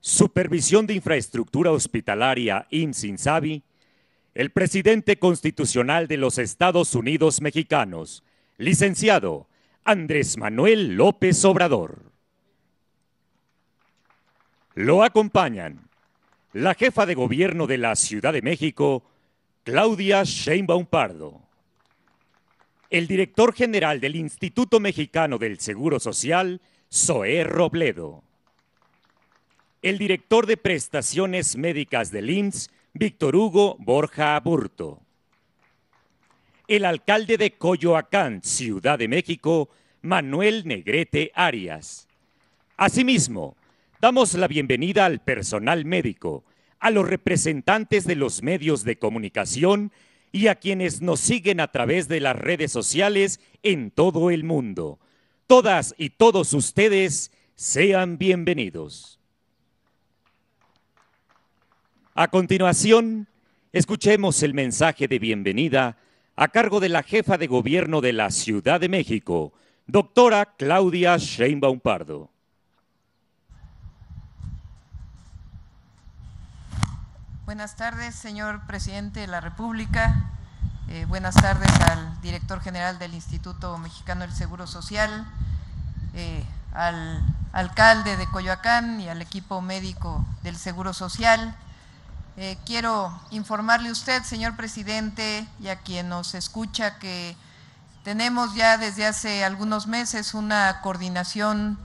Supervisión de Infraestructura Hospitalaria INSINSABI el presidente constitucional de los Estados Unidos Mexicanos, licenciado Andrés Manuel López Obrador. Lo acompañan la jefa de gobierno de la Ciudad de México, Claudia Sheinbaum Pardo, el director general del Instituto Mexicano del Seguro Social, Zoé Robledo, el director de prestaciones médicas del IMSS, Víctor Hugo Borja Aburto. El alcalde de Coyoacán, Ciudad de México, Manuel Negrete Arias. Asimismo, damos la bienvenida al personal médico, a los representantes de los medios de comunicación y a quienes nos siguen a través de las redes sociales en todo el mundo. Todas y todos ustedes sean bienvenidos. A continuación, escuchemos el mensaje de bienvenida a cargo de la jefa de gobierno de la Ciudad de México, doctora Claudia Sheinbaum Pardo. Buenas tardes, señor presidente de la República. Eh, buenas tardes al director general del Instituto Mexicano del Seguro Social, eh, al alcalde de Coyoacán y al equipo médico del Seguro Social eh, quiero informarle a usted, señor presidente, y a quien nos escucha, que tenemos ya desde hace algunos meses una coordinación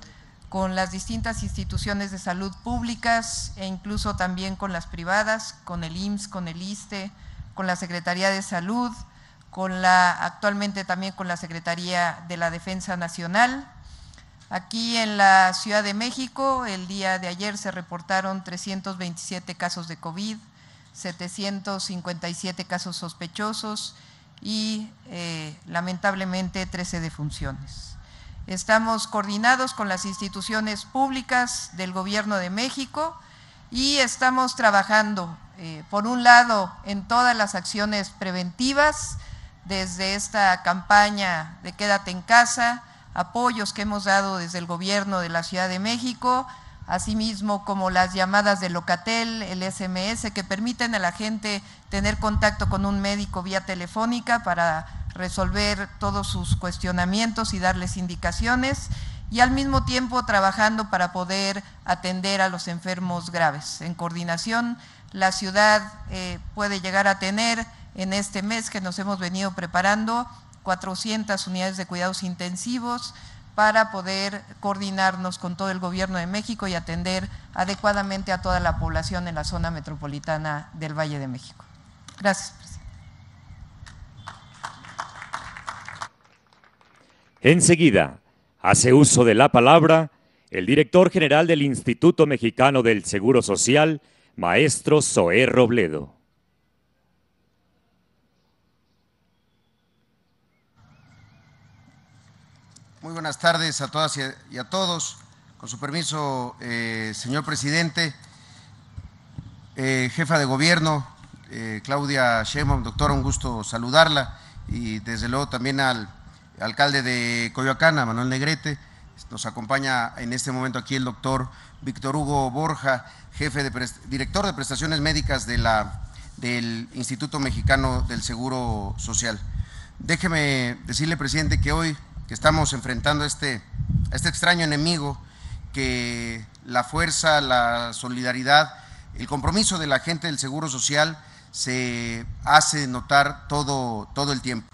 con las distintas instituciones de salud públicas e incluso también con las privadas, con el IMSS, con el ISTE, con la Secretaría de Salud, con la actualmente también con la Secretaría de la Defensa Nacional Aquí en la Ciudad de México, el día de ayer se reportaron 327 casos de COVID, 757 casos sospechosos y eh, lamentablemente 13 defunciones. Estamos coordinados con las instituciones públicas del Gobierno de México y estamos trabajando, eh, por un lado, en todas las acciones preventivas, desde esta campaña de Quédate en casa, apoyos que hemos dado desde el gobierno de la Ciudad de México, asimismo como las llamadas de Locatel, el SMS, que permiten a la gente tener contacto con un médico vía telefónica para resolver todos sus cuestionamientos y darles indicaciones, y al mismo tiempo trabajando para poder atender a los enfermos graves. En coordinación, la ciudad eh, puede llegar a tener en este mes que nos hemos venido preparando 400 unidades de cuidados intensivos para poder coordinarnos con todo el gobierno de México y atender adecuadamente a toda la población en la zona metropolitana del Valle de México. Gracias. Enseguida, hace uso de la palabra el director general del Instituto Mexicano del Seguro Social, maestro Zoé Robledo. Muy buenas tardes a todas y a todos. Con su permiso, eh, señor presidente, eh, jefa de gobierno, eh, Claudia Sheinbaum, doctora, un gusto saludarla y desde luego también al alcalde de Coyoacán, Manuel Negrete. Nos acompaña en este momento aquí el doctor Víctor Hugo Borja, jefe de director de prestaciones médicas de la, del Instituto Mexicano del Seguro Social. Déjeme decirle, presidente, que hoy que estamos enfrentando a este, este extraño enemigo que la fuerza, la solidaridad, el compromiso de la gente del Seguro Social se hace notar todo, todo el tiempo.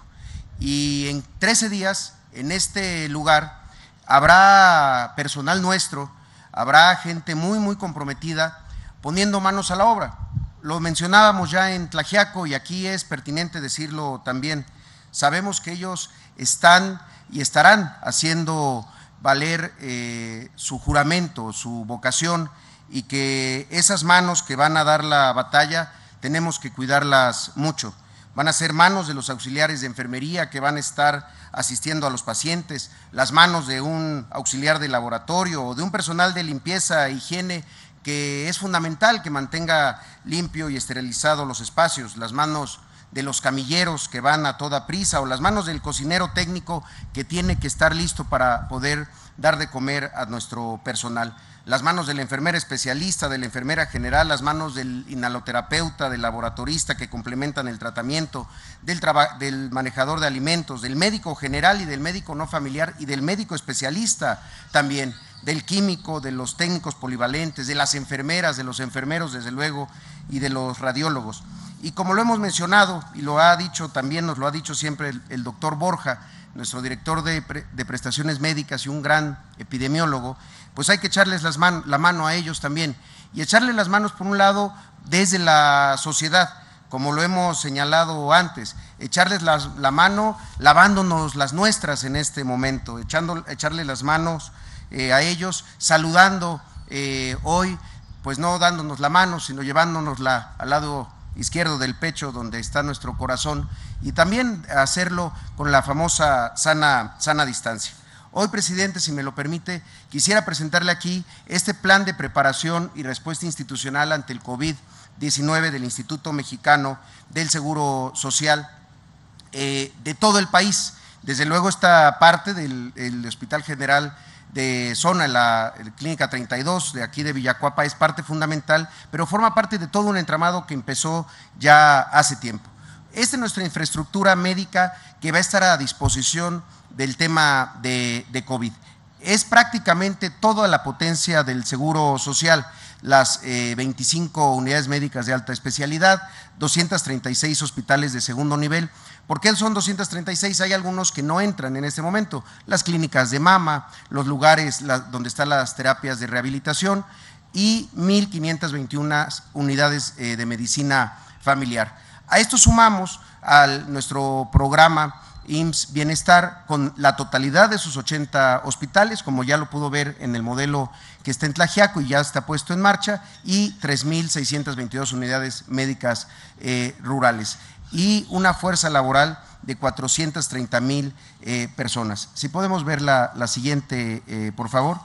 Y en 13 días, en este lugar, habrá personal nuestro, habrá gente muy, muy comprometida poniendo manos a la obra. Lo mencionábamos ya en Tlajiaco y aquí es pertinente decirlo también. Sabemos que ellos están y estarán haciendo valer eh, su juramento, su vocación y que esas manos que van a dar la batalla tenemos que cuidarlas mucho. Van a ser manos de los auxiliares de enfermería que van a estar asistiendo a los pacientes, las manos de un auxiliar de laboratorio o de un personal de limpieza, e higiene, que es fundamental que mantenga limpio y esterilizado los espacios, las manos de los camilleros que van a toda prisa o las manos del cocinero técnico que tiene que estar listo para poder dar de comer a nuestro personal, las manos de la enfermera especialista, de la enfermera general, las manos del inhaloterapeuta, del laboratorista que complementan el tratamiento, del, del manejador de alimentos, del médico general y del médico no familiar y del médico especialista también, del químico, de los técnicos polivalentes, de las enfermeras, de los enfermeros desde luego y de los radiólogos. Y como lo hemos mencionado y lo ha dicho también, nos lo ha dicho siempre el, doctor Borja, nuestro director de, prestaciones médicas y un gran epidemiólogo, pues hay que echarles la mano a ellos también. Y echarles las manos, por un lado, desde la sociedad, como lo hemos señalado antes, echarles la mano lavándonos las nuestras en este momento, echando, echarles las manos eh, a ellos, saludando eh, hoy, pues no dándonos la mano, sino llevándonosla al lado izquierdo del pecho, donde está nuestro corazón, y también hacerlo con la famosa sana, sana distancia. Hoy, presidente, si me lo permite, quisiera presentarle aquí este plan de preparación y respuesta institucional ante el COVID-19 del Instituto Mexicano del Seguro Social eh, de todo el país. Desde luego, esta parte del Hospital General de zona, la, Clínica 32 de aquí de Villacuapa, es parte fundamental, pero forma parte de todo un entramado que empezó ya hace tiempo. Esta es nuestra infraestructura médica que va a estar a disposición del tema de, de COVID. Es prácticamente toda la potencia del Seguro Social las 25 eh, unidades médicas de alta especialidad, 236 hospitales de segundo nivel, porque son 236, hay algunos que no entran en este momento. Las clínicas de mama, los lugares donde están las terapias de rehabilitación y 1.521 unidades eh, de medicina familiar. A esto sumamos a nuestro programa IMSS Bienestar con la totalidad de sus 80 hospitales, como ya lo pudo ver en el modelo que está en Tlajiaco y ya está puesto en marcha, y 3.622 unidades médicas eh, rurales y una fuerza laboral de 430 mil eh, personas. Si podemos ver la, siguiente, eh, por favor.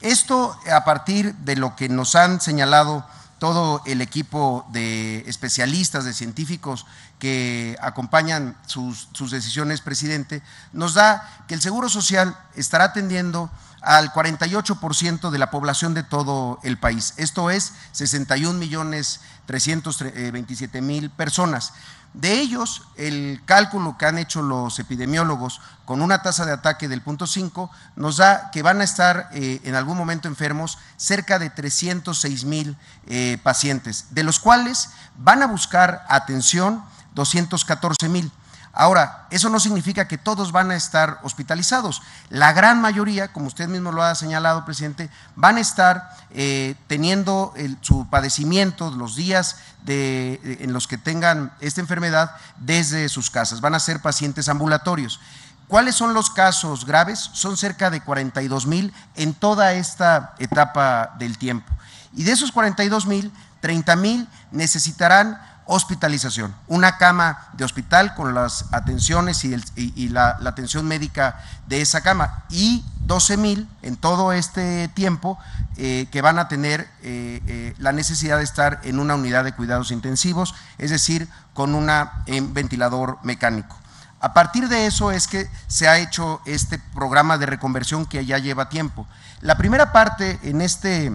Esto a partir de lo que nos han señalado todo el equipo de especialistas, de científicos que acompañan sus, decisiones, presidente, nos da que el Seguro Social estará atendiendo al 48% de la población de todo el país. Esto es 61 millones 327 eh, mil personas. De ellos, el cálculo que han hecho los epidemiólogos con una tasa de ataque del punto 5 nos da que van a estar eh, en algún momento enfermos cerca de 306 mil eh, pacientes, de los cuales van a buscar atención 214 mil. Ahora, eso no significa que todos van a estar hospitalizados. La gran mayoría, como usted mismo lo ha señalado, presidente, van a estar eh, teniendo su padecimiento, los días eh, en los que tengan esta enfermedad desde sus casas. Van a ser pacientes ambulatorios. ¿Cuáles son los casos graves? Son cerca de 42 mil en toda esta etapa del tiempo. Y de esos 42 mil, 30 mil necesitarán hospitalización, una cama de hospital con las atenciones y, la, atención médica de esa cama y 12 mil en todo este tiempo eh, que van a tener eh, eh, la necesidad de estar en una unidad de cuidados intensivos, es decir, con un em, ventilador mecánico. A partir de eso es que se ha hecho este programa de reconversión que ya lleva tiempo. La primera parte en este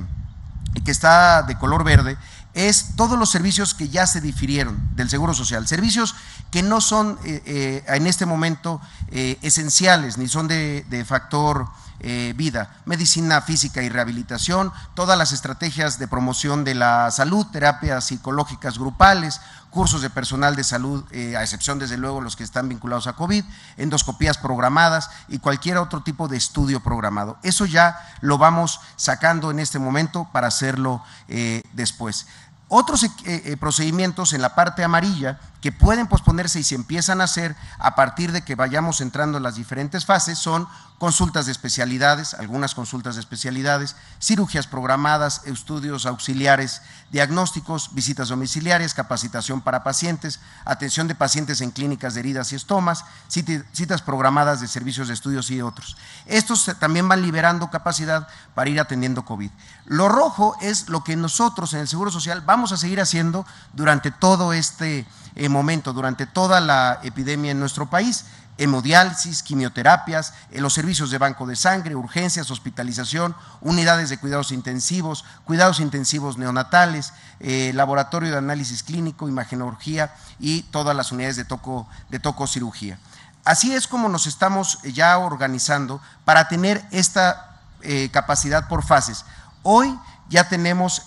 que está de color verde es todos los servicios que ya se difirieron del Seguro Social, servicios que no son eh, eh, en este momento eh, esenciales ni son de factor eh, vida, medicina física y rehabilitación, todas las estrategias de promoción de la salud, terapias psicológicas grupales, cursos de personal de salud, eh, a excepción desde luego los que están vinculados a COVID, endoscopías programadas y cualquier otro tipo de estudio programado. Eso ya lo vamos sacando en este momento para hacerlo eh, después. Otros procedimientos en la parte amarilla que pueden posponerse y se empiezan a hacer a partir de que vayamos entrando en las diferentes fases son consultas de especialidades, algunas consultas de especialidades, cirugías programadas, estudios auxiliares, diagnósticos, visitas domiciliarias, capacitación para pacientes, atención de pacientes en clínicas de heridas y estomas, citas programadas de servicios de estudios y otros. Estos también van liberando capacidad para ir atendiendo COVID. Lo rojo es lo que nosotros en el Seguro Social vamos a seguir haciendo durante todo este en eh, momento, durante toda la epidemia en nuestro país, hemodiálisis, quimioterapias, eh, los servicios de banco de sangre, urgencias, hospitalización, unidades de cuidados intensivos, cuidados intensivos neonatales, eh, laboratorio de análisis clínico, imagenología y todas las unidades de, toco, de tococirugía. Así es como nos estamos ya organizando para tener esta capacidad por fases. Hoy ya tenemos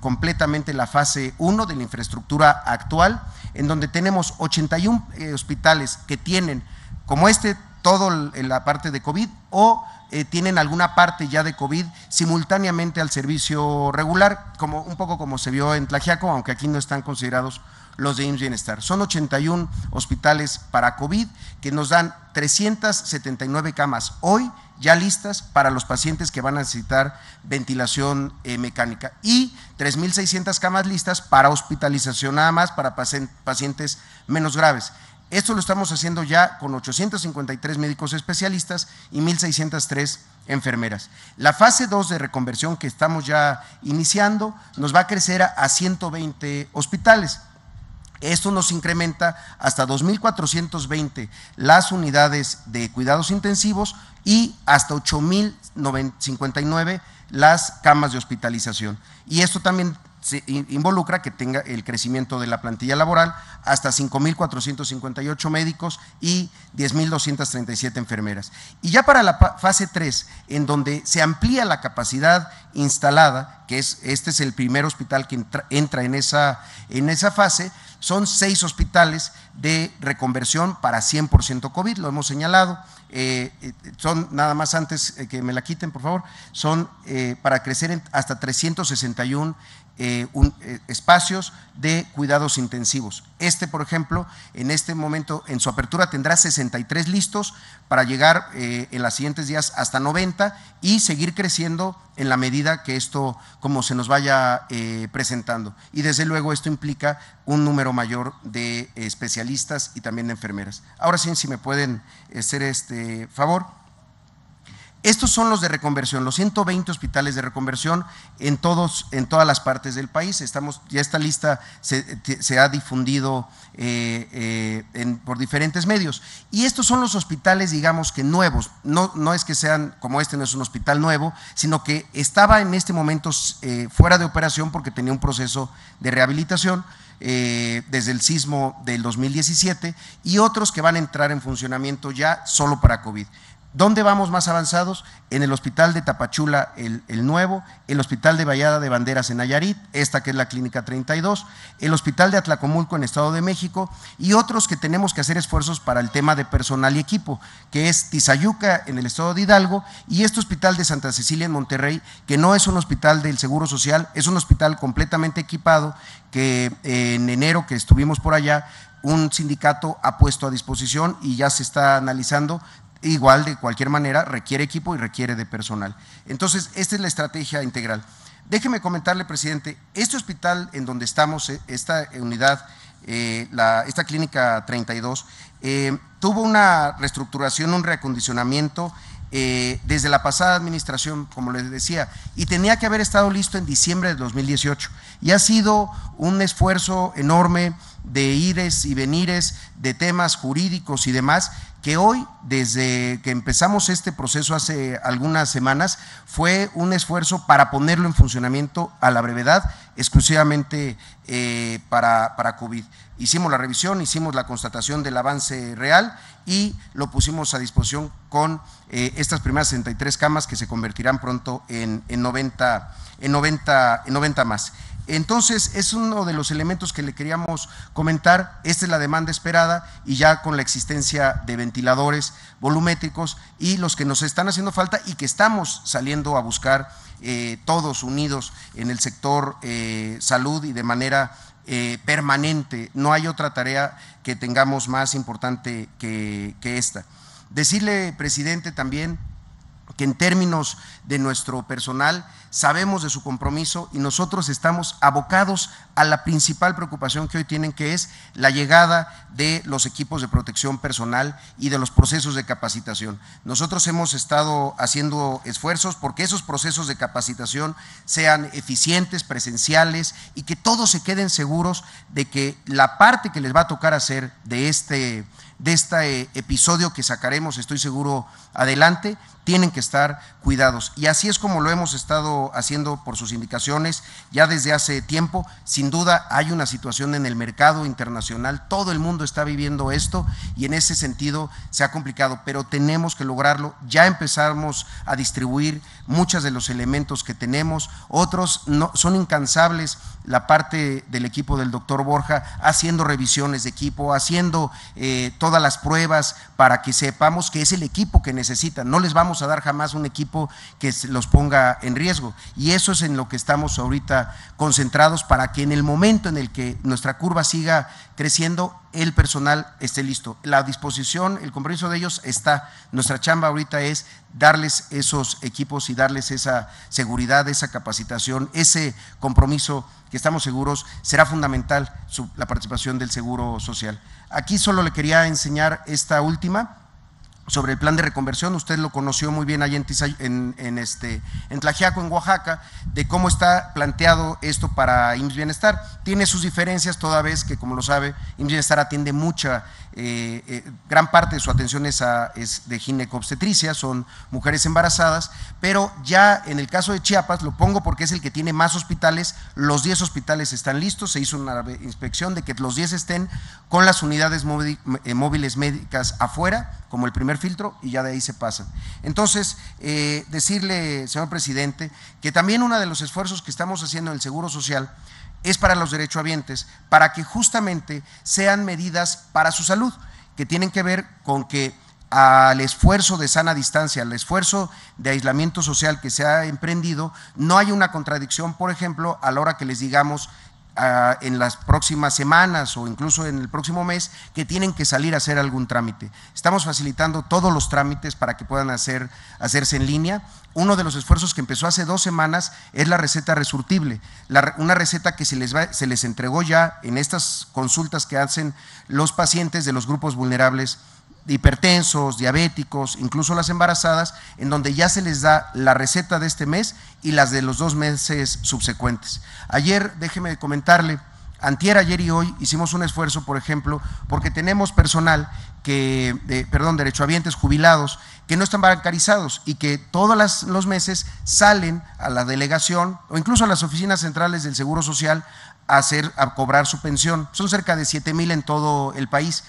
completamente la fase 1 de la infraestructura actual, en donde tenemos 81 eh, hospitales que tienen, como este, todo en la parte de COVID o eh, tienen alguna parte ya de COVID simultáneamente al servicio regular, como un poco como se vio en Tlajiaco, aunque aquí no están considerados los de IMSS Bienestar. Son 81 hospitales para COVID que nos dan 379 camas hoy ya listas para los pacientes que van a necesitar ventilación eh, mecánica y 3.600 camas listas para hospitalización nada más para pacientes menos graves. Esto lo estamos haciendo ya con 853 médicos especialistas y 1.603 enfermeras. La fase 2 de reconversión que estamos ya iniciando nos va a crecer a 120 hospitales. Esto nos incrementa hasta 2.420 las unidades de cuidados intensivos y hasta 8.059 las camas de hospitalización. Y esto también involucra que tenga el crecimiento de la plantilla laboral hasta 5.458 médicos y 10.237 enfermeras. Y ya para la fase 3, en donde se amplía la capacidad instalada, que es, este es el primer hospital que entra, en, esa, en esa fase, son seis hospitales de reconversión para 100% COVID, lo hemos señalado. Eh, eh, son, nada más antes eh, que me la quiten, por favor, son para crecer hasta 361 eh, un, espacios de cuidados intensivos. Este, por ejemplo, en este momento, en su apertura tendrá 63 listos para llegar eh, en los siguientes días hasta 90 y seguir creciendo en la medida que esto, como se nos vaya eh, presentando. Y desde luego esto implica un número mayor de especialistas y también de enfermeras. Ahora sí, si me pueden eh, hacer este favor. Estos son los de reconversión, los 120 hospitales de reconversión en, todos, en todas las partes del país. Estamos, ya esta lista se, ha difundido eh, eh, por diferentes medios. Y estos son los hospitales, digamos que nuevos. No, no es que sean, como este no es un hospital nuevo, sino que estaba en este momento eh, fuera de operación porque tenía un proceso de rehabilitación. desde el sismo del 2017 y otros que van a entrar en funcionamiento ya solo para COVID. ¿Dónde vamos más avanzados? En el hospital de Tapachula, el, nuevo, el hospital de Vallada de Banderas en Nayarit, esta que es la clínica 32, el hospital de Atlacomulco en Estado de México y otros que tenemos que hacer esfuerzos para el tema de personal y equipo, que es Tizayuca en el Estado de Hidalgo y este hospital de Santa Cecilia en Monterrey, que no es un hospital del Seguro Social, es un hospital completamente equipado que eh, en enero que estuvimos por allá un sindicato ha puesto a disposición y ya se está analizando igual de cualquier manera requiere equipo y requiere de personal. Entonces, esta es la estrategia integral. Déjeme comentarle, presidente, este hospital en donde estamos, eh, esta unidad, eh, esta clínica 32, eh, tuvo una reestructuración, un reacondicionamiento desde la pasada administración, como les decía, y tenía que haber estado listo en diciembre de 2018. Y ha sido un esfuerzo enorme de ires y venires, de temas jurídicos y demás, que hoy, desde que empezamos este proceso hace algunas semanas, fue un esfuerzo para ponerlo en funcionamiento a la brevedad, exclusivamente eh, para, para COVID. Hicimos la revisión, hicimos la constatación del avance real y lo pusimos a disposición con eh, estas primeras 63 camas que se convertirán pronto en, en 90, en, 90, en 90 más. Entonces, es uno de los elementos que le queríamos comentar. Esta es la demanda esperada y ya con la existencia de ventiladores volumétricos y los que nos están haciendo falta y que estamos saliendo a buscar eh, todos unidos en el sector eh, salud y de manera eh, permanente. No hay otra tarea que tengamos más importante que, que esta. Decirle, presidente, también que en términos de nuestro personal, sabemos de su compromiso y nosotros estamos abocados a la principal preocupación que hoy tienen, que es la llegada de los equipos de protección personal y de los procesos de capacitación. Nosotros hemos estado haciendo esfuerzos porque esos procesos de capacitación sean eficientes, presenciales y que todos se queden seguros de que la parte que les va a tocar hacer de este de este eh, episodio que sacaremos, estoy seguro, adelante, tienen que estar cuidados. Y así es como lo hemos estado haciendo por sus indicaciones ya desde hace tiempo. Sin duda hay una situación en el mercado internacional, todo el mundo está viviendo esto y en ese sentido se ha complicado, pero tenemos que lograrlo. Ya empezamos a distribuir Muchas de los elementos que tenemos, otros son incansables, la parte del equipo del doctor Borja, haciendo revisiones de equipo, haciendo eh, todas las pruebas para que sepamos que es el equipo que necesitan, no les vamos a dar jamás un equipo que los ponga en riesgo. Y eso es en lo que estamos ahorita concentrados para que en el momento en el que nuestra curva siga creciendo, el personal esté listo. La disposición, el compromiso de ellos está. Nuestra chamba ahorita es darles esos equipos y darles esa seguridad, esa capacitación, ese compromiso que estamos seguros será fundamental la participación del Seguro Social. Aquí solo le quería enseñar esta última sobre el plan de reconversión, usted lo conoció muy bien allí en, en, en, este, en en Oaxaca, de cómo está planteado esto para IMSS Bienestar. Tiene sus diferencias toda vez que, como lo sabe, IMSS Bienestar atiende mucha eh, eh, gran parte de su atención es, de ginecobstetricia, son mujeres embarazadas, pero ya en el caso de Chiapas, lo pongo porque es el que tiene más hospitales, los 10 hospitales están listos, se hizo una inspección de que los 10 estén con las unidades eh, móviles médicas afuera, como el primer filtro, y ya de ahí se pasan. Entonces, decirle, señor presidente, que también uno de los esfuerzos que estamos haciendo en el Seguro Social, es para los derechohabientes, para que justamente sean medidas para su salud, que tienen que ver con que al esfuerzo de sana distancia, al esfuerzo de aislamiento social que se ha emprendido, no hay una contradicción, por ejemplo, a la hora que les digamos en las próximas semanas o incluso en el próximo mes que tienen que salir a hacer algún trámite. Estamos facilitando todos los trámites para que puedan hacer, hacerse en línea. Uno de los esfuerzos que empezó hace dos semanas es la receta resurtible, una receta que se les, se les entregó ya en estas consultas que hacen los pacientes de los grupos vulnerables hipertensos, diabéticos, incluso las embarazadas, en donde ya se les da la receta de este mes y las de los dos meses subsecuentes. Ayer, déjeme comentarle, antier, ayer y hoy hicimos un esfuerzo, por ejemplo, porque tenemos personal que, de perdón, derechohabientes jubilados que no están bancarizados y que todos los meses salen a la delegación o incluso a las oficinas centrales del Seguro Social a, hacer, a cobrar su pensión. Son cerca de 7 mil en todo el país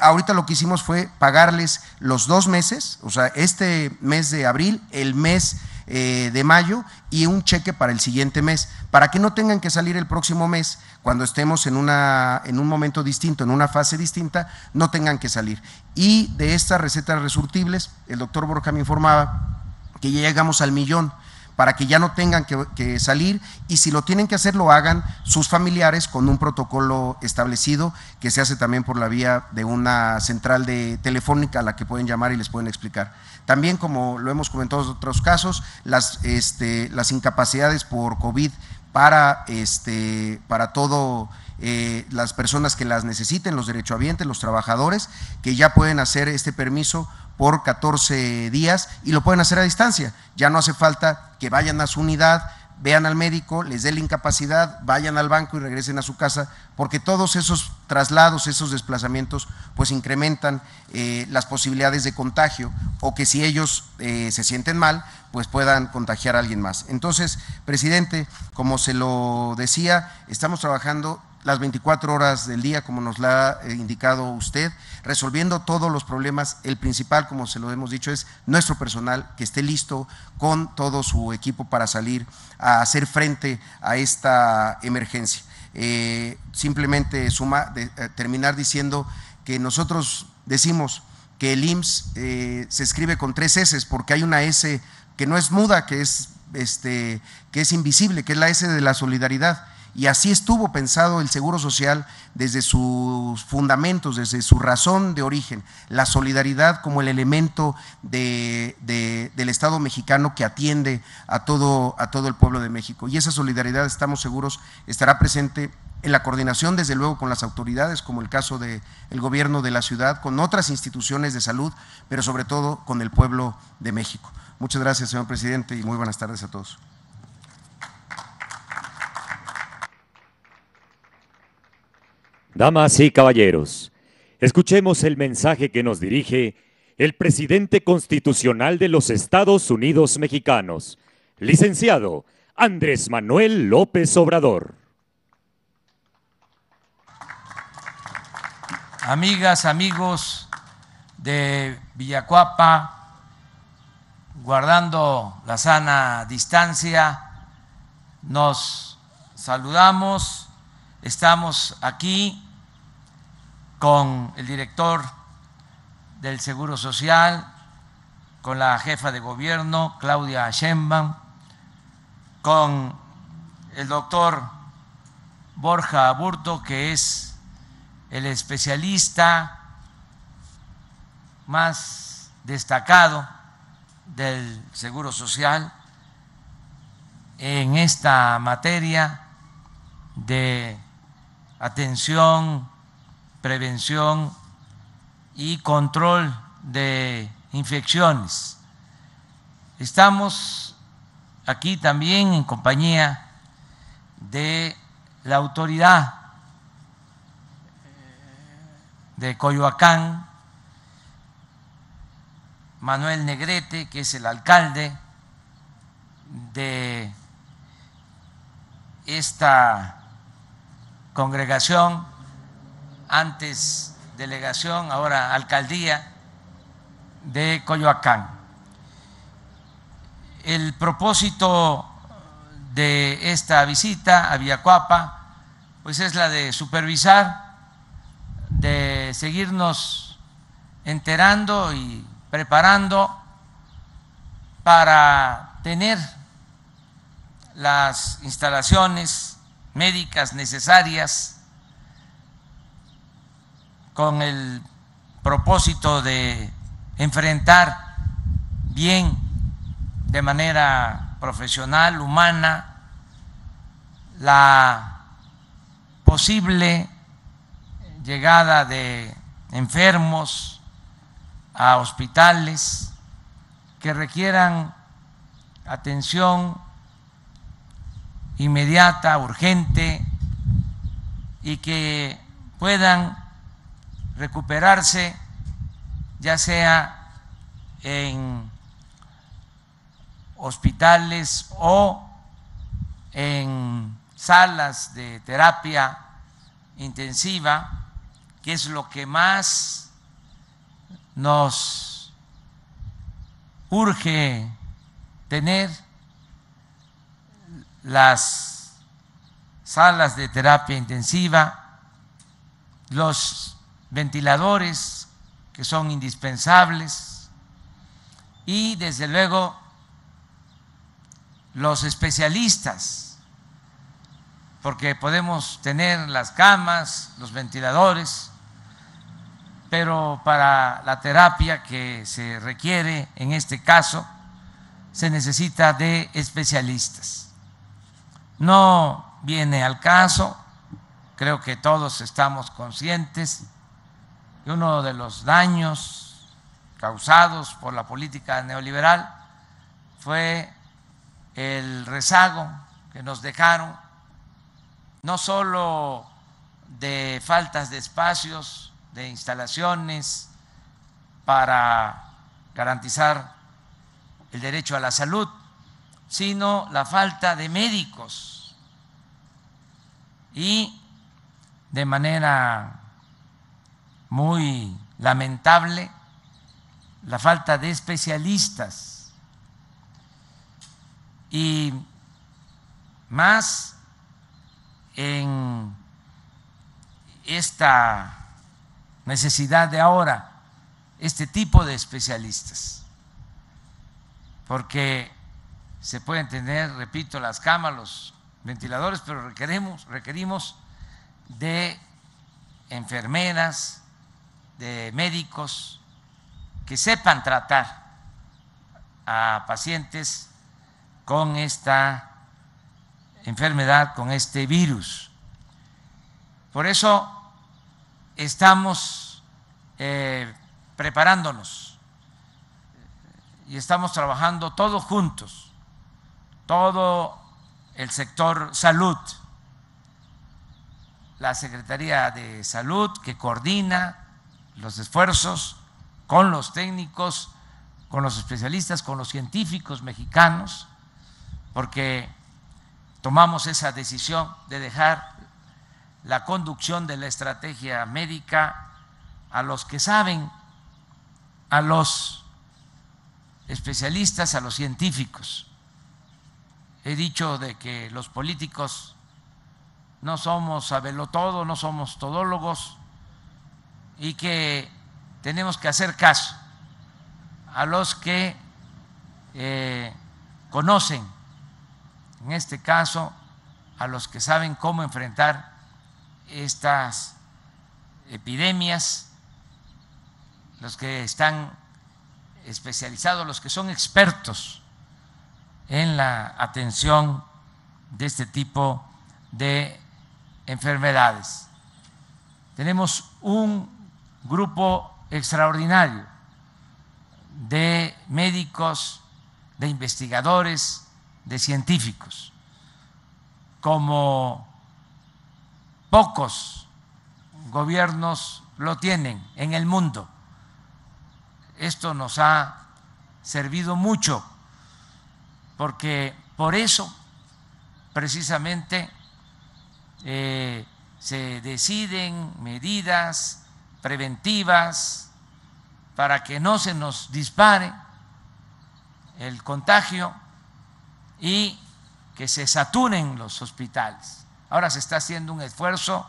ahorita lo que hicimos fue pagarles los dos meses, o sea, este mes de abril, el mes eh, de mayo y un cheque para el siguiente mes, para que no tengan que salir el próximo mes cuando estemos en, una, en un momento distinto, en una fase distinta, no tengan que salir. Y de estas recetas resurtibles, el doctor Borja me informaba que ya llegamos al millón para que ya no tengan que, salir y si lo tienen que hacer lo hagan sus familiares con un protocolo establecido que se hace también por la vía de una central de telefónica a la que pueden llamar y les pueden explicar. También como lo hemos comentado en otros casos, las, este, las incapacidades por COVID para, este, para todo eh, las personas que las necesiten, los derechohabientes, los trabajadores, que ya pueden hacer este permiso por 14 días y lo pueden hacer a distancia. Ya no hace falta que vayan a su unidad, vean al médico, les dé la incapacidad, vayan al banco y regresen a su casa, porque todos esos traslados, esos desplazamientos, pues incrementan eh, las posibilidades de contagio o que si ellos eh, se sienten mal, pues puedan contagiar a alguien más. Entonces, presidente, como se lo decía, estamos trabajando las 24 horas del día, como nos la ha eh, indicado usted, resolviendo todos los problemas. El principal, como se lo hemos dicho, es nuestro personal que esté listo con todo su equipo para salir a hacer frente a esta emergencia. Eh, simplemente suma, eh, terminar diciendo que nosotros decimos que el IMSS eh, se escribe con tres S porque hay una S que no es muda, que es, este, que es invisible, que es la S de la solidaridad y así estuvo pensado el Seguro Social desde sus fundamentos, desde su razón de origen, la solidaridad como el elemento del Estado mexicano que atiende a todo, a todo el pueblo de México. Y esa solidaridad, estamos seguros, estará presente en la coordinación, desde luego, con las autoridades, como el caso del gobierno de la ciudad, con otras instituciones de salud, pero sobre todo con el pueblo de México. Muchas gracias, señor presidente, y muy buenas tardes a todos. Damas y caballeros, escuchemos el mensaje que nos dirige el presidente constitucional de los Estados Unidos mexicanos, licenciado Andrés Manuel López Obrador. Amigas, amigos de Villacuapa, guardando la sana distancia, nos saludamos Estamos aquí con el director del Seguro Social, con la jefa de gobierno, Claudia Sheinbaum, con el doctor Borja Aburto, que es el especialista más destacado del Seguro Social en esta materia de atención, prevención y control de infecciones. Estamos aquí también en compañía de la autoridad de Coyoacán, Manuel Negrete, que es el alcalde de esta congregación, antes delegación, ahora alcaldía de Coyoacán. El propósito de esta visita a Villacuapa, pues es la de supervisar, de seguirnos enterando y preparando para tener las instalaciones médicas necesarias con el propósito de enfrentar bien de manera profesional, humana, la posible llegada de enfermos a hospitales que requieran atención inmediata, urgente, y que puedan recuperarse, ya sea en hospitales o en salas de terapia intensiva, que es lo que más nos urge tener las salas de terapia intensiva, los ventiladores que son indispensables y desde luego los especialistas, porque podemos tener las camas, los ventiladores, pero para la terapia que se requiere en este caso se necesita de especialistas. No viene al caso, creo que todos estamos conscientes que uno de los daños causados por la política neoliberal fue el rezago que nos dejaron, no solo de faltas de espacios, de instalaciones para garantizar el derecho a la salud, sino la falta de médicos. Y de manera muy lamentable, la falta de especialistas. Y más en esta necesidad de ahora, este tipo de especialistas, porque se pueden tener, repito, las camas, los ventiladores, pero requerimos, requerimos de enfermeras, de médicos que sepan tratar a pacientes con esta enfermedad, con este virus. Por eso estamos eh, preparándonos y estamos trabajando todos juntos todo el sector salud, la Secretaría de Salud que coordina los esfuerzos con los técnicos, con los especialistas, con los científicos mexicanos, porque tomamos esa decisión de dejar la conducción de la estrategia médica a los que saben, a los especialistas, a los científicos he dicho de que los políticos no somos sabelotodo, no somos todólogos y que tenemos que hacer caso a los que eh, conocen, en este caso, a los que saben cómo enfrentar estas epidemias, los que están especializados, los que son expertos en la atención de este tipo de enfermedades. Tenemos un grupo extraordinario de médicos, de investigadores, de científicos, como pocos gobiernos lo tienen en el mundo. Esto nos ha servido mucho porque por eso precisamente eh, se deciden medidas preventivas para que no se nos dispare el contagio y que se saturen los hospitales. Ahora se está haciendo un esfuerzo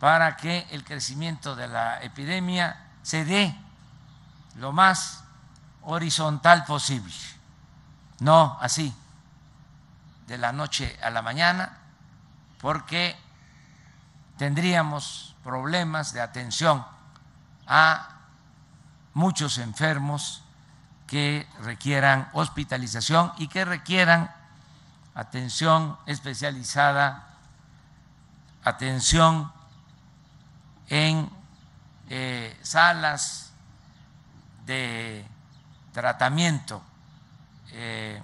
para que el crecimiento de la epidemia se dé lo más horizontal posible no así, de la noche a la mañana, porque tendríamos problemas de atención a muchos enfermos que requieran hospitalización y que requieran atención especializada, atención en eh, salas de tratamiento eh,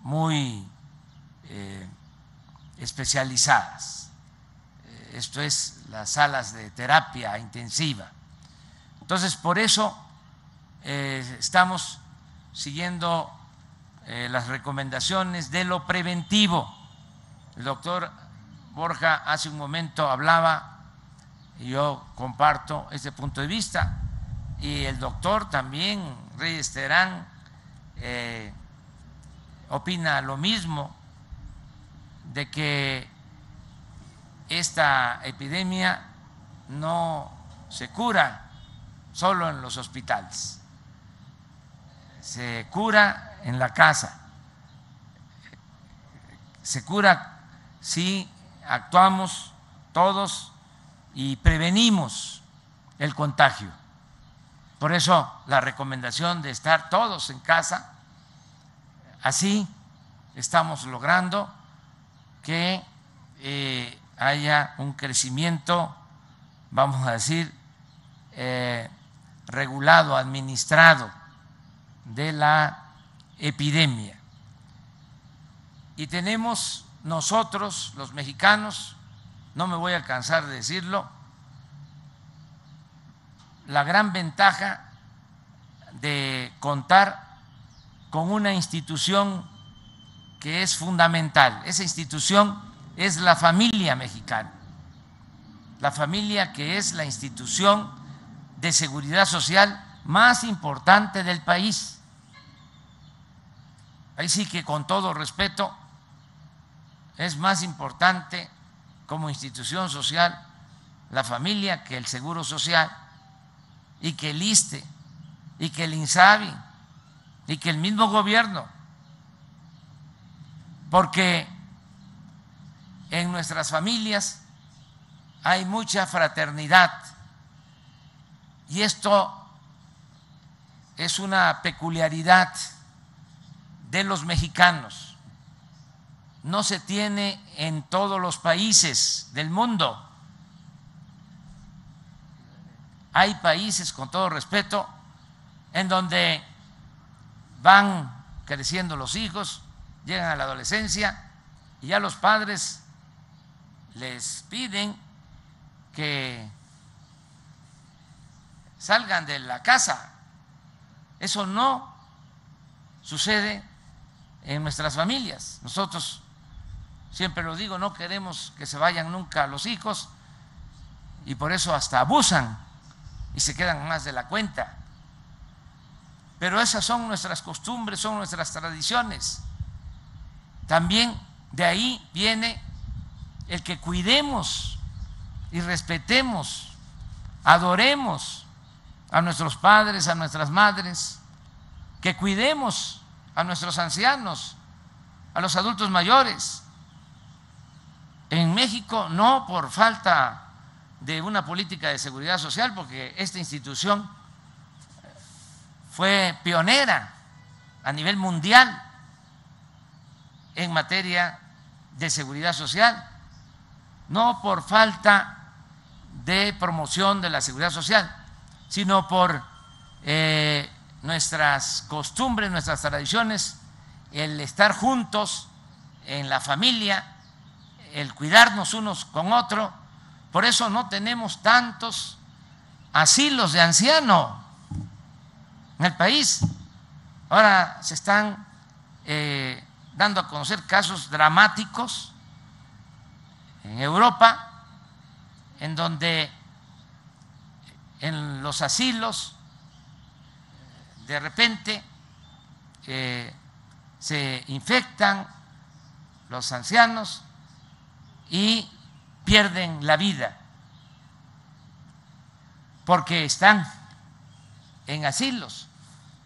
muy eh, especializadas, eh, esto es las salas de terapia intensiva. Entonces, por eso estamos siguiendo las recomendaciones de lo preventivo. El doctor Borja hace un momento hablaba, y yo comparto este punto de vista, y el doctor también, Reyes Terán, eh, opina lo mismo, de que esta epidemia no se cura solo en los hospitales, se cura en la casa, se cura si actuamos todos y prevenimos el contagio. Por eso la recomendación de estar todos en casa Así estamos logrando que eh, haya un crecimiento, vamos a decir, eh, regulado, administrado de la epidemia. Y tenemos nosotros, los mexicanos, no me voy a cansar de decirlo, la gran ventaja de contar con una institución que es fundamental. Esa institución es la familia mexicana, la familia que es la institución de seguridad social más importante del país. Ahí sí que con todo respeto es más importante como institución social la familia que el Seguro Social y que el ISTE y que el INSABI y que el mismo gobierno, porque en nuestras familias hay mucha fraternidad y esto es una peculiaridad de los mexicanos. No se tiene en todos los países del mundo. Hay países, con todo respeto, en donde van creciendo los hijos, llegan a la adolescencia y ya los padres les piden que salgan de la casa. Eso no sucede en nuestras familias. Nosotros, siempre lo digo, no queremos que se vayan nunca los hijos y por eso hasta abusan y se quedan más de la cuenta. Pero esas son nuestras costumbres, son nuestras tradiciones. También de ahí viene el que cuidemos y respetemos, adoremos a nuestros padres, a nuestras madres, que cuidemos a nuestros ancianos, a los adultos mayores. En México no por falta de una política de seguridad social, porque esta institución fue pionera a nivel mundial en materia de seguridad social, no por falta de promoción de la seguridad social, sino por eh, nuestras costumbres, nuestras tradiciones, el estar juntos en la familia, el cuidarnos unos con otros. Por eso no tenemos tantos asilos de ancianos en el país. Ahora se están eh, dando a conocer casos dramáticos en Europa, en donde en los asilos de repente eh, se infectan los ancianos y pierden la vida porque están en asilos.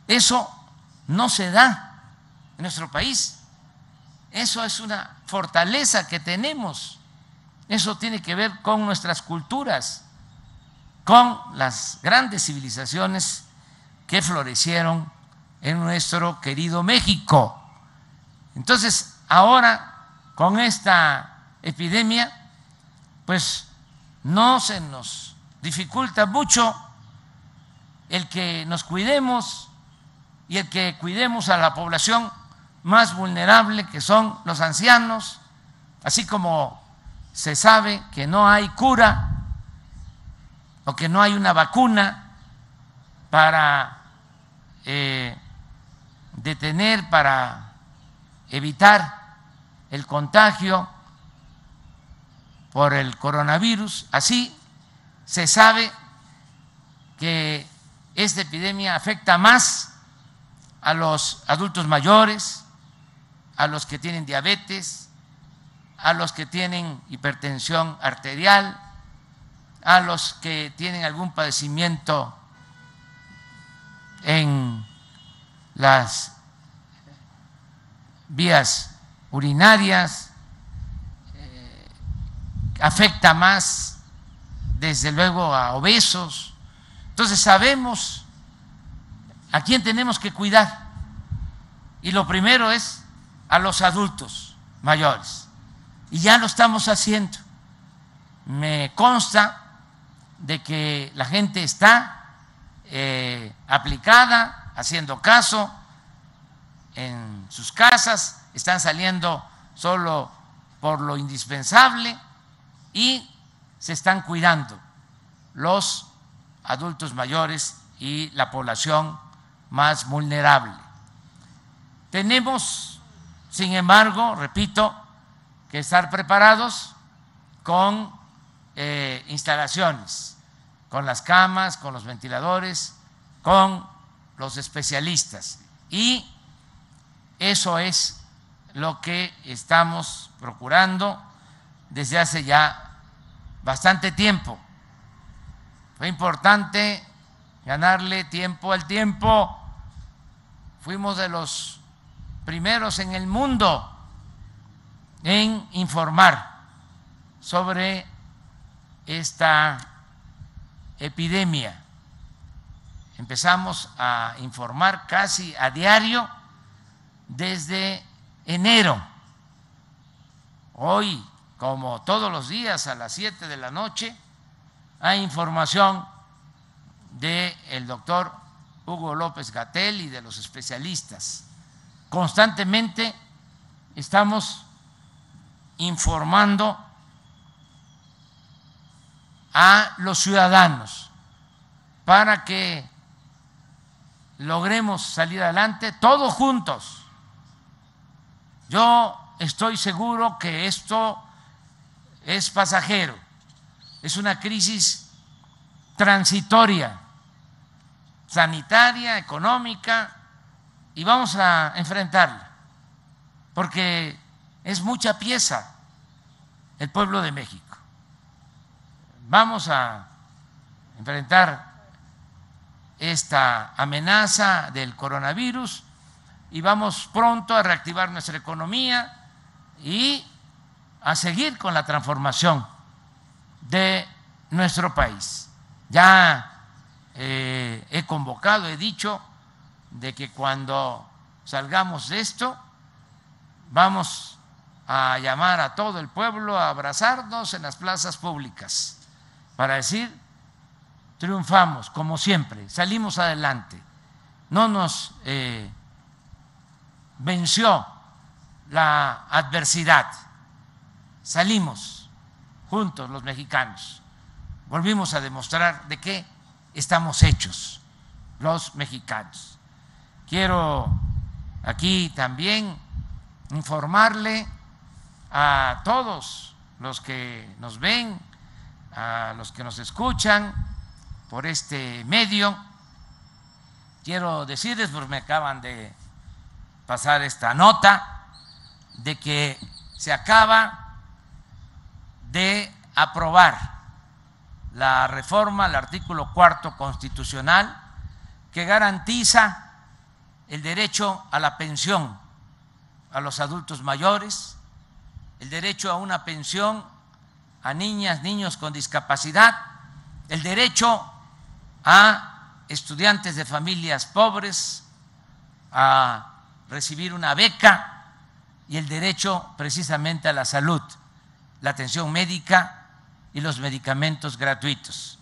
Eso no se da en nuestro país. Eso es una fortaleza que tenemos. Eso tiene que ver con nuestras culturas, con las grandes civilizaciones que florecieron en nuestro querido México. Entonces, ahora, con esta epidemia, pues no se nos dificulta mucho el que nos cuidemos y el que cuidemos a la población más vulnerable que son los ancianos, así como se sabe que no hay cura o que no hay una vacuna para eh, detener, para evitar el contagio por el coronavirus, así se sabe que esta epidemia afecta más a los adultos mayores, a los que tienen diabetes, a los que tienen hipertensión arterial, a los que tienen algún padecimiento en las vías urinarias, eh, afecta más desde luego a obesos, entonces sabemos a quién tenemos que cuidar. Y lo primero es a los adultos mayores. Y ya lo estamos haciendo. Me consta de que la gente está eh, aplicada, haciendo caso en sus casas, están saliendo solo por lo indispensable y se están cuidando los adultos mayores y la población más vulnerable. Tenemos, sin embargo, repito, que estar preparados con eh, instalaciones, con las camas, con los ventiladores, con los especialistas. Y eso es lo que estamos procurando desde hace ya bastante tiempo. Fue importante ganarle tiempo al tiempo. Fuimos de los primeros en el mundo en informar sobre esta epidemia. Empezamos a informar casi a diario desde enero. Hoy, como todos los días a las 7 de la noche, a información del el doctor Hugo López Gatel y de los especialistas. Constantemente estamos informando a los ciudadanos para que logremos salir adelante todos juntos. Yo estoy seguro que esto es pasajero es una crisis transitoria, sanitaria, económica, y vamos a enfrentarla, porque es mucha pieza el pueblo de México. Vamos a enfrentar esta amenaza del coronavirus y vamos pronto a reactivar nuestra economía y a seguir con la transformación de nuestro país. Ya eh, he convocado, he dicho, de que cuando salgamos de esto, vamos a llamar a todo el pueblo a abrazarnos en las plazas públicas para decir, triunfamos como siempre, salimos adelante, no nos eh, venció la adversidad, salimos juntos los mexicanos. Volvimos a demostrar de qué estamos hechos los mexicanos. Quiero aquí también informarle a todos los que nos ven, a los que nos escuchan por este medio. Quiero decirles, porque me acaban de pasar esta nota, de que se acaba de aprobar la reforma al artículo cuarto constitucional que garantiza el derecho a la pensión a los adultos mayores, el derecho a una pensión a niñas, niños con discapacidad, el derecho a estudiantes de familias pobres a recibir una beca y el derecho precisamente a la salud la atención médica y los medicamentos gratuitos.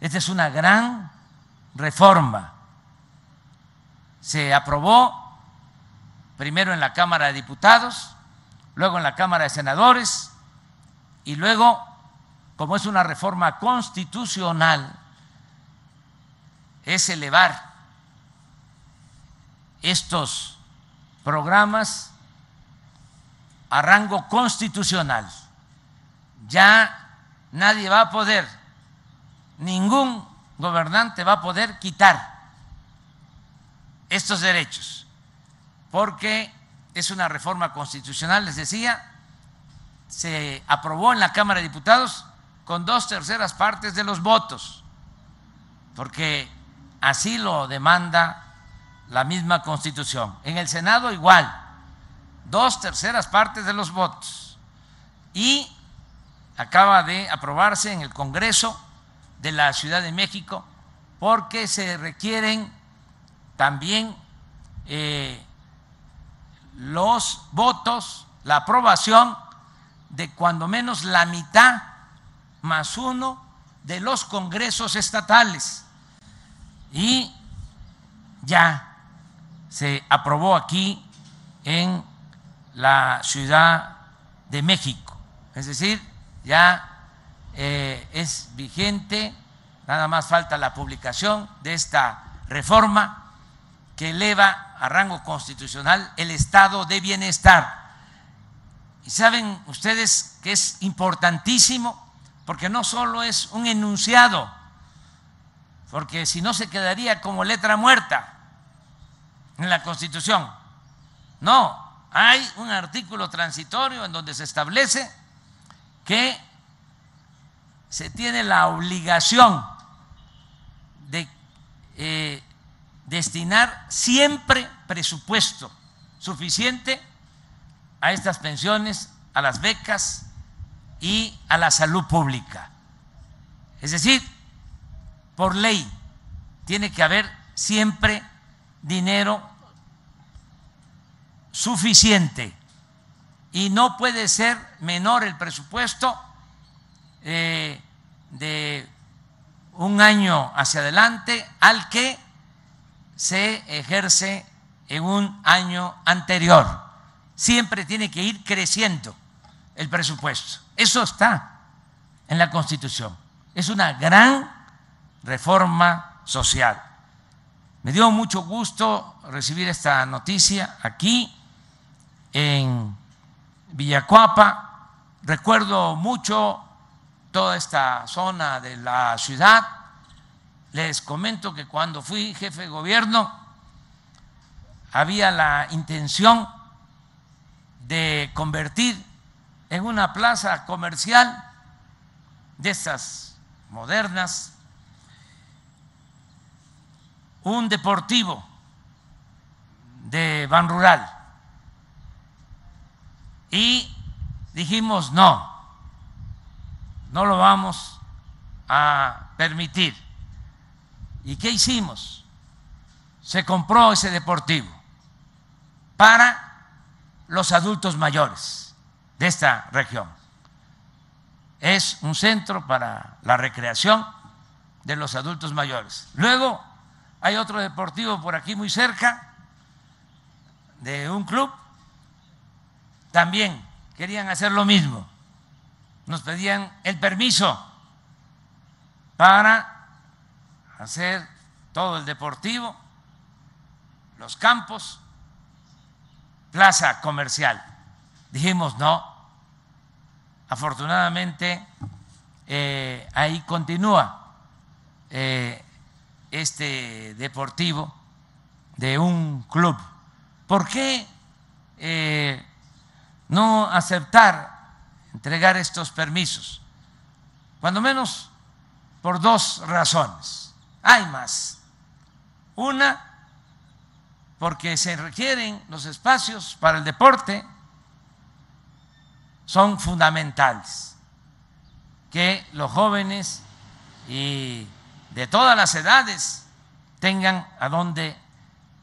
Esta es una gran reforma. Se aprobó primero en la Cámara de Diputados, luego en la Cámara de Senadores y luego, como es una reforma constitucional, es elevar estos programas a rango constitucional ya nadie va a poder, ningún gobernante va a poder quitar estos derechos, porque es una reforma constitucional, les decía, se aprobó en la Cámara de Diputados con dos terceras partes de los votos, porque así lo demanda la misma Constitución. En el Senado igual, dos terceras partes de los votos. Y acaba de aprobarse en el Congreso de la Ciudad de México porque se requieren también eh, los votos, la aprobación de cuando menos la mitad más uno de los congresos estatales. Y ya se aprobó aquí en la Ciudad de México. Es decir, ya eh, es vigente, nada más falta la publicación de esta reforma que eleva a rango constitucional el estado de bienestar. Y saben ustedes que es importantísimo porque no solo es un enunciado, porque si no se quedaría como letra muerta en la Constitución. No, hay un artículo transitorio en donde se establece que se tiene la obligación de eh, destinar siempre presupuesto suficiente a estas pensiones, a las becas y a la salud pública. Es decir, por ley tiene que haber siempre dinero suficiente y no puede ser menor el presupuesto eh, de un año hacia adelante al que se ejerce en un año anterior. Siempre tiene que ir creciendo el presupuesto. Eso está en la Constitución. Es una gran reforma social. Me dio mucho gusto recibir esta noticia aquí en Villacuapa, recuerdo mucho toda esta zona de la ciudad. Les comento que cuando fui jefe de gobierno había la intención de convertir en una plaza comercial de estas modernas un deportivo de Ban Rural y dijimos no, no lo vamos a permitir. ¿Y qué hicimos? Se compró ese deportivo para los adultos mayores de esta región. Es un centro para la recreación de los adultos mayores. Luego hay otro deportivo por aquí muy cerca de un club también querían hacer lo mismo. Nos pedían el permiso para hacer todo el deportivo, los campos, plaza comercial. Dijimos no. Afortunadamente, eh, ahí continúa eh, este deportivo de un club. ¿Por qué? Eh, no aceptar entregar estos permisos, cuando menos por dos razones. Hay más. Una, porque se requieren los espacios para el deporte, son fundamentales, que los jóvenes y de todas las edades tengan a dónde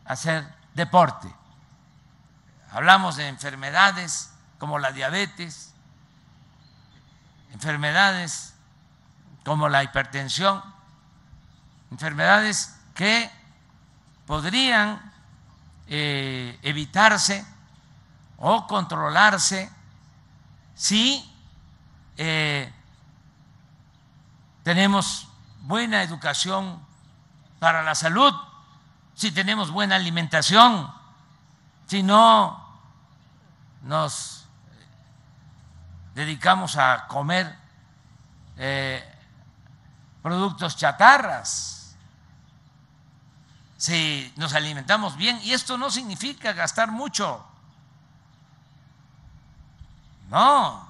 hacer deporte. Hablamos de enfermedades como la diabetes, enfermedades como la hipertensión, enfermedades que podrían eh, evitarse o controlarse si eh, tenemos buena educación para la salud, si tenemos buena alimentación, si no nos dedicamos a comer eh, productos chatarras, si nos alimentamos bien, y esto no significa gastar mucho, no,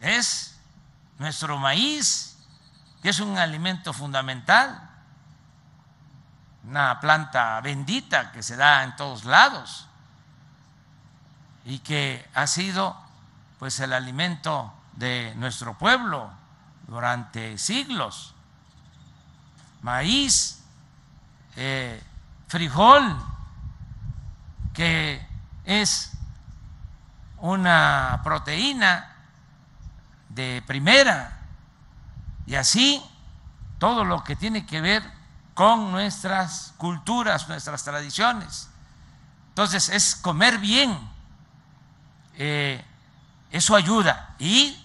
es nuestro maíz, que es un alimento fundamental, una planta bendita que se da en todos lados y que ha sido pues el alimento de nuestro pueblo durante siglos, maíz, eh, frijol, que es una proteína de primera, y así todo lo que tiene que ver con nuestras culturas, nuestras tradiciones. Entonces es comer bien. Eh, eso ayuda. Y,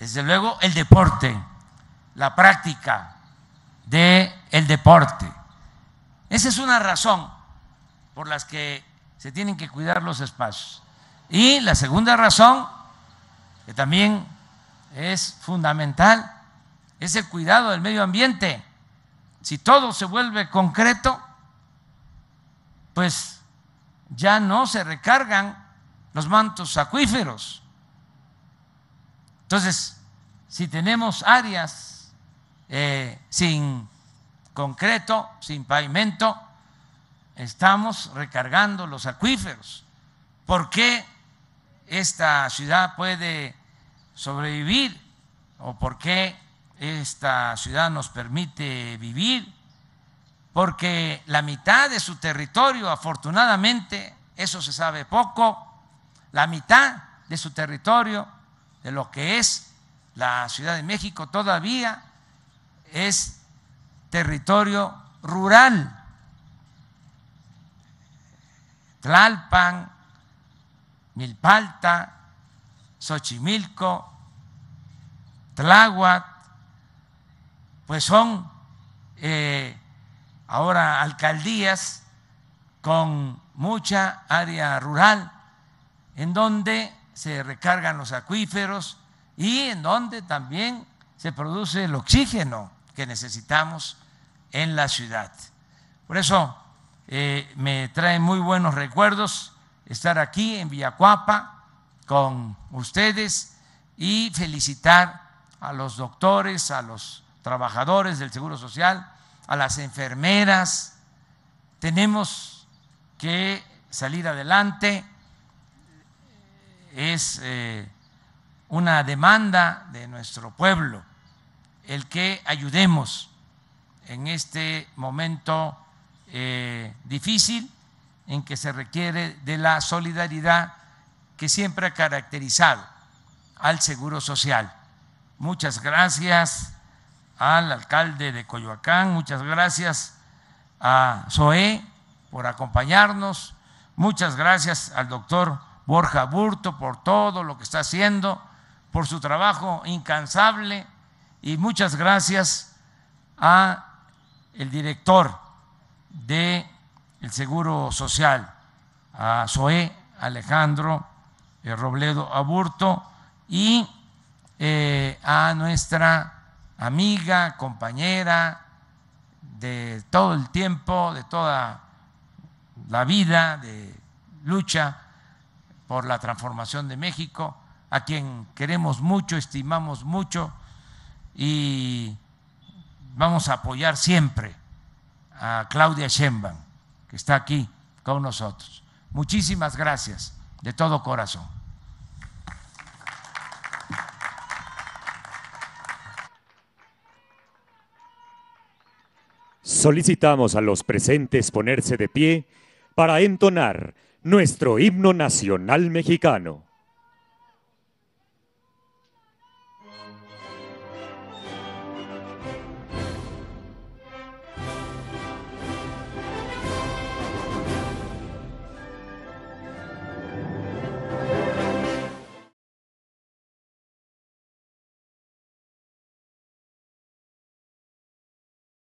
desde luego, el deporte, la práctica del el deporte. Esa es una razón por las que se tienen que cuidar los espacios. Y la segunda razón, que también es fundamental, es el cuidado del medio ambiente. Si todo se vuelve concreto, pues ya no se recargan los mantos acuíferos. Entonces, si tenemos áreas eh, sin concreto, sin pavimento, estamos recargando los acuíferos. ¿Por qué esta ciudad puede sobrevivir? ¿O por qué esta ciudad nos permite vivir? Porque la mitad de su territorio, afortunadamente, eso se sabe poco, la mitad de su territorio, de lo que es la Ciudad de México, todavía es territorio rural. Tlalpan, Milpalta, Xochimilco, Tláhuac, pues son eh, ahora alcaldías con mucha área rural en donde se recargan los acuíferos y en donde también se produce el oxígeno que necesitamos en la ciudad. Por eso eh, me traen muy buenos recuerdos estar aquí en Villacuapa con ustedes y felicitar a los doctores, a los trabajadores del Seguro Social, a las enfermeras. Tenemos que salir adelante es eh, una demanda de nuestro pueblo el que ayudemos en este momento eh, difícil en que se requiere de la solidaridad que siempre ha caracterizado al Seguro Social. Muchas gracias al alcalde de Coyoacán, muchas gracias a Zoé por acompañarnos, muchas gracias al doctor Borja Burto por todo lo que está haciendo, por su trabajo incansable y muchas gracias a el director de el Seguro Social, a Zoé Alejandro eh, Robledo Aburto y eh, a nuestra amiga, compañera de todo el tiempo, de toda la vida de lucha, por la transformación de México, a quien queremos mucho, estimamos mucho y vamos a apoyar siempre a Claudia Sheinbaum, que está aquí con nosotros. Muchísimas gracias de todo corazón. Solicitamos a los presentes ponerse de pie para entonar nuestro himno nacional mexicano.